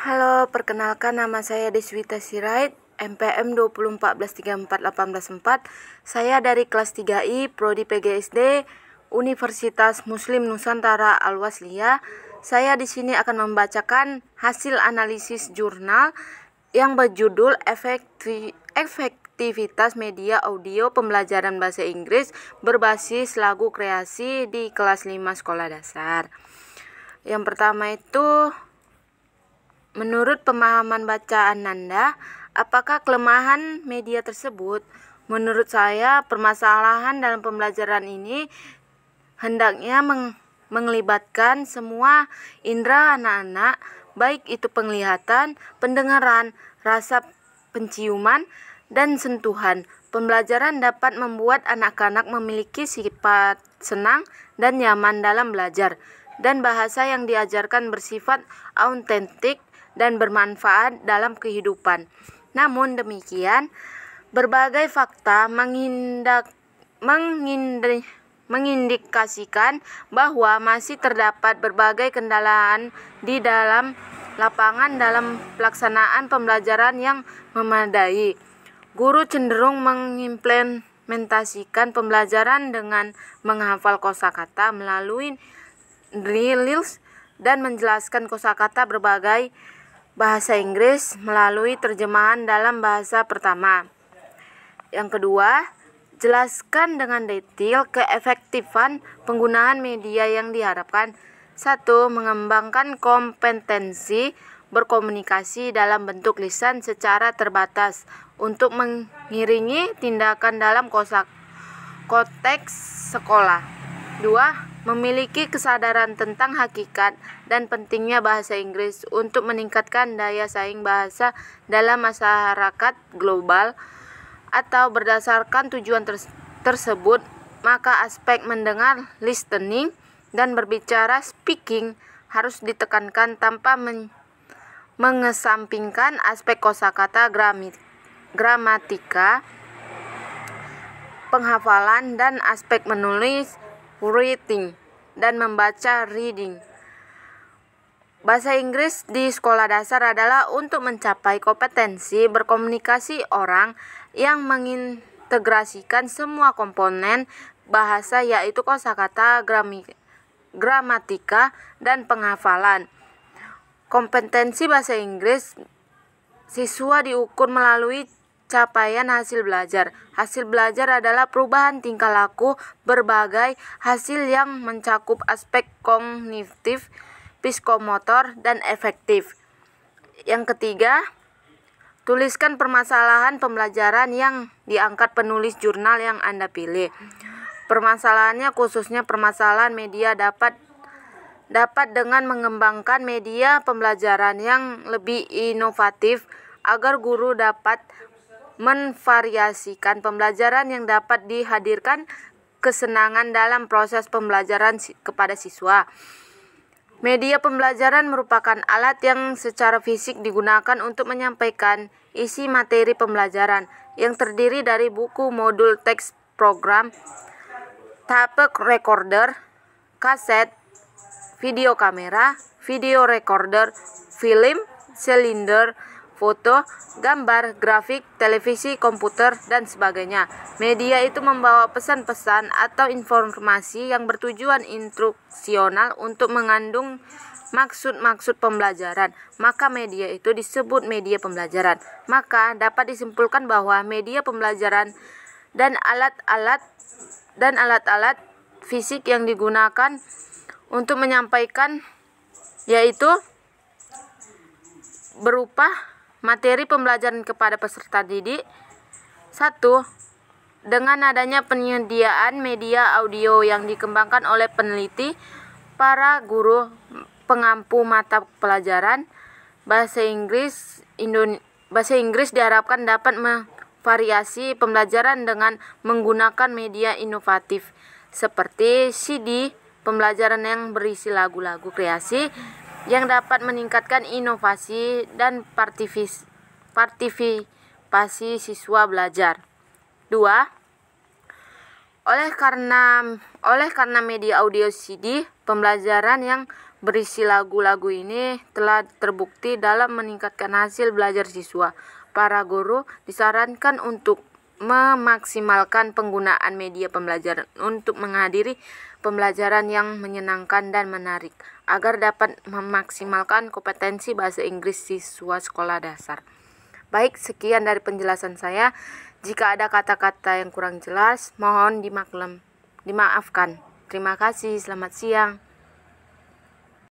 Halo, perkenalkan nama saya Deswita Sirait, MPM 204434184. Saya dari kelas 3I, Prodi PGSD, Universitas Muslim Nusantara al Saya di sini akan membacakan hasil analisis jurnal yang berjudul Efektif efektivitas media audio pembelajaran bahasa Inggris berbasis lagu kreasi di kelas 5 sekolah dasar. Yang pertama itu Menurut pemahaman bacaan Nanda, apakah kelemahan media tersebut? Menurut saya, permasalahan dalam pembelajaran ini hendaknya meng mengelibatkan semua indera anak-anak, baik itu penglihatan, pendengaran, rasa penciuman, dan sentuhan. Pembelajaran dapat membuat anak-anak memiliki sifat senang dan nyaman dalam belajar, dan bahasa yang diajarkan bersifat autentik dan bermanfaat dalam kehidupan. Namun demikian, berbagai fakta mengindak, mengindikasikan bahwa masih terdapat berbagai kendalaan di dalam lapangan dalam pelaksanaan pembelajaran yang memadai. Guru cenderung mengimplementasikan pembelajaran dengan menghafal kosakata melalui drills dan menjelaskan kosakata berbagai bahasa Inggris melalui terjemahan dalam bahasa pertama. Yang kedua, jelaskan dengan detail keefektifan penggunaan media yang diharapkan. Satu, mengembangkan kompetensi berkomunikasi dalam bentuk lisan secara terbatas untuk mengiringi tindakan dalam kosak konteks sekolah. Dua, memiliki kesadaran tentang hakikat dan pentingnya bahasa Inggris untuk meningkatkan daya saing bahasa dalam masyarakat global atau berdasarkan tujuan ter tersebut, maka aspek mendengar, listening, dan berbicara speaking harus ditekankan tanpa men mengesampingkan aspek kosakata gramatika, penghafalan, dan aspek menulis reading dan membaca reading. Bahasa Inggris di sekolah dasar adalah untuk mencapai kompetensi berkomunikasi orang yang mengintegrasikan semua komponen bahasa yaitu kosakata, gramatika, dan penghafalan. Kompetensi bahasa Inggris siswa diukur melalui capaian hasil belajar. Hasil belajar adalah perubahan tingkah laku berbagai hasil yang mencakup aspek kognitif, psikomotor, dan efektif. Yang ketiga, tuliskan permasalahan pembelajaran yang diangkat penulis jurnal yang Anda pilih. Permasalahannya khususnya permasalahan media dapat dapat dengan mengembangkan media pembelajaran yang lebih inovatif agar guru dapat menvariasikan pembelajaran yang dapat dihadirkan kesenangan dalam proses pembelajaran kepada siswa. Media pembelajaran merupakan alat yang secara fisik digunakan untuk menyampaikan isi materi pembelajaran yang terdiri dari buku, modul, teks, program, tape recorder, kaset, video kamera, video recorder, film, silinder, foto, gambar, grafik, televisi, komputer, dan sebagainya. Media itu membawa pesan-pesan atau informasi yang bertujuan instruksional untuk mengandung maksud-maksud pembelajaran. Maka media itu disebut media pembelajaran. Maka dapat disimpulkan bahwa media pembelajaran dan alat-alat dan alat-alat fisik yang digunakan untuk menyampaikan yaitu berupa Materi pembelajaran kepada peserta didik satu Dengan adanya penyediaan media audio yang dikembangkan oleh peneliti, para guru pengampu mata pelajaran bahasa Inggris Indone bahasa Inggris diharapkan dapat memvariasi pembelajaran dengan menggunakan media inovatif seperti CD, pembelajaran yang berisi lagu-lagu kreasi, yang dapat meningkatkan inovasi dan partisipasi siswa belajar. 2. Oleh karena oleh karena media audio CD, pembelajaran yang berisi lagu-lagu ini telah terbukti dalam meningkatkan hasil belajar siswa. Para guru disarankan untuk memaksimalkan penggunaan media pembelajaran untuk menghadiri pembelajaran yang menyenangkan dan menarik agar dapat memaksimalkan kompetensi bahasa Inggris siswa sekolah dasar. Baik, sekian dari penjelasan saya. Jika ada kata-kata yang kurang jelas, mohon dimaklum, dimaafkan. Terima kasih, selamat siang.